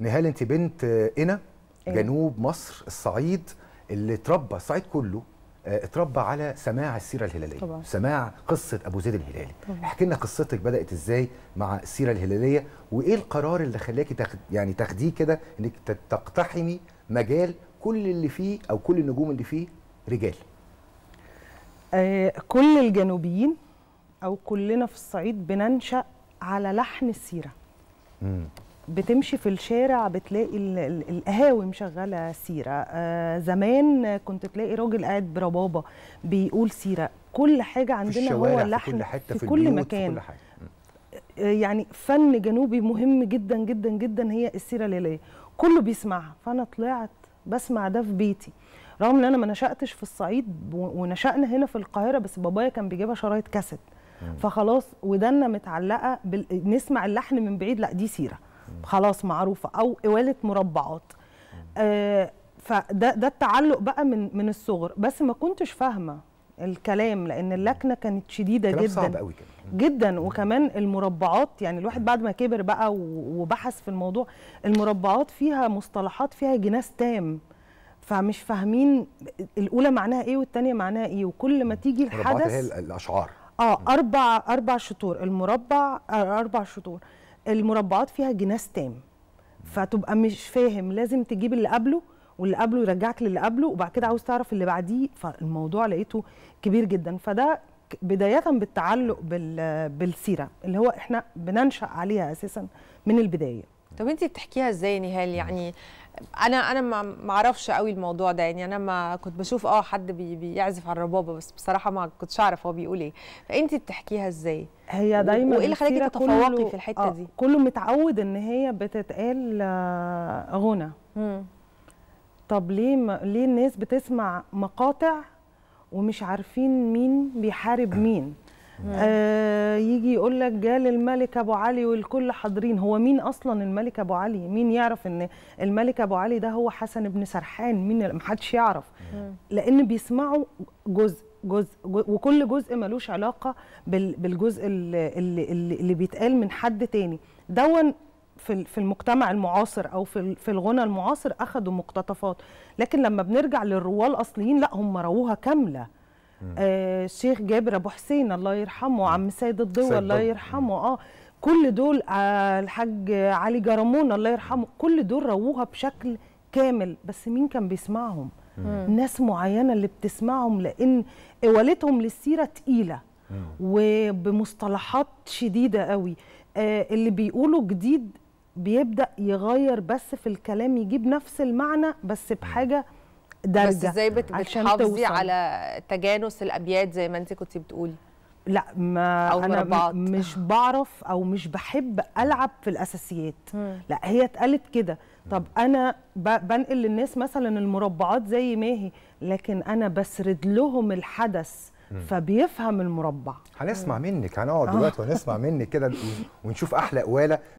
نهال انت بنت انا إيه. جنوب مصر الصعيد اللي اتربى الصعيد كله آه، اتربى على سماع السيره الهلاليه طبعا. سماع قصه ابو زيد الهلالي احكي لنا قصتك بدات ازاي مع السيره الهلاليه وايه القرار اللي خلاكي تاخد يعني تاخديه كده انك تقتحمي مجال كل اللي فيه او كل النجوم اللي فيه رجال آه كل الجنوبيين او كلنا في الصعيد بننشا على لحن السيره مم. بتمشي في الشارع بتلاقي القهاوي مشغله سيره آه زمان كنت تلاقي راجل قاعد بربابه بيقول سيره كل حاجه عندنا هو اللحن في كل حته في, في كل مكان في كل حاجة. آه، يعني فن جنوبي مهم جدا جدا جدا هي السيره الليليه كله بيسمعها فانا طلعت بسمع ده في بيتي رغم ان انا ما نشاتش في الصعيد ونشانا هنا في القاهره بس بابايا كان بيجيبها شرايط كاسيت فخلاص ودنا متعلقه بال... نسمع اللحن من بعيد لا دي سيره خلاص معروفه او قواله مربعات آه فده ده التعلق بقى من من الصغر بس ما كنتش فاهمه الكلام لان اللكنه كانت شديده جدا صعب قوي كده. جدا وكمان المربعات يعني الواحد بعد ما كبر بقى وبحث في الموضوع المربعات فيها مصطلحات فيها جناس تام فمش فاهمين الاولى معناها ايه والثانيه معناها ايه وكل ما تيجي الحدث هي الاشعار اه اربع اربع شطور المربع آه، اربع شطور المربعات فيها جناس تام فتبقى مش فاهم لازم تجيب اللي قبله واللي قبله يرجعك للي قبله وبعد كده عاوز تعرف اللي بعديه فالموضوع لقيته كبير جدا فده بدايه بالتعلق بالسيره اللي هو احنا بننشا عليها اساسا من البدايه طب انت بتحكيها ازاي نهال يعني انا انا ما اعرفش قوي الموضوع ده يعني انا ما كنت بشوف اه حد بي بيعزف على الربابه بس بصراحه ما كنتش اعرف هو بيقول ايه فانت بتحكيها ازاي هي دايما وايه اللي خلاكي تتفوقي في الحته آه دي كله متعود ان هي بتتقال آه، غنى طب ليه ليه الناس بتسمع مقاطع ومش عارفين مين بيحارب مين آه يجي يقول لك جال الملك ابو علي والكل حاضرين هو مين اصلا الملك ابو علي مين يعرف ان الملك ابو علي ده هو حسن بن سرحان مين محدش يعرف لان بيسمعوا جزء جزء وكل جزء ملوش علاقه بالجزء اللي, اللي, اللي بيتقال من حد تاني دون في في المجتمع المعاصر او في في الغنى المعاصر اخذوا مقتطفات لكن لما بنرجع للرواه الاصليين لا هم رووها كامله الشيخ آه، جابر ابو حسين الله يرحمه عم سيد الضوء الله يرحمه اه كل دول آه، الحاج علي جرمون الله يرحمه كل دول رووها بشكل كامل بس مين كان بيسمعهم ناس معينه اللي بتسمعهم لان والتهم للسيره تقيله وبمصطلحات شديده قوي آه اللي بيقولوا جديد بيبدا يغير بس في الكلام يجيب نفس المعنى بس بحاجه درجه بس ازاي بتحافظي على تجانس الابيات زي ما انت كنت بتقولي لا ما أو انا مش بعرف او مش بحب العب في الاساسيات لا هي اتقالت كده طب انا بنقل للناس مثلا المربعات زي ما هي لكن انا بسرد لهم الحدث فبيفهم المربع هنسمع منك هنقعد دلوقتي آه. ونسمع منك كده ونشوف احلى قواله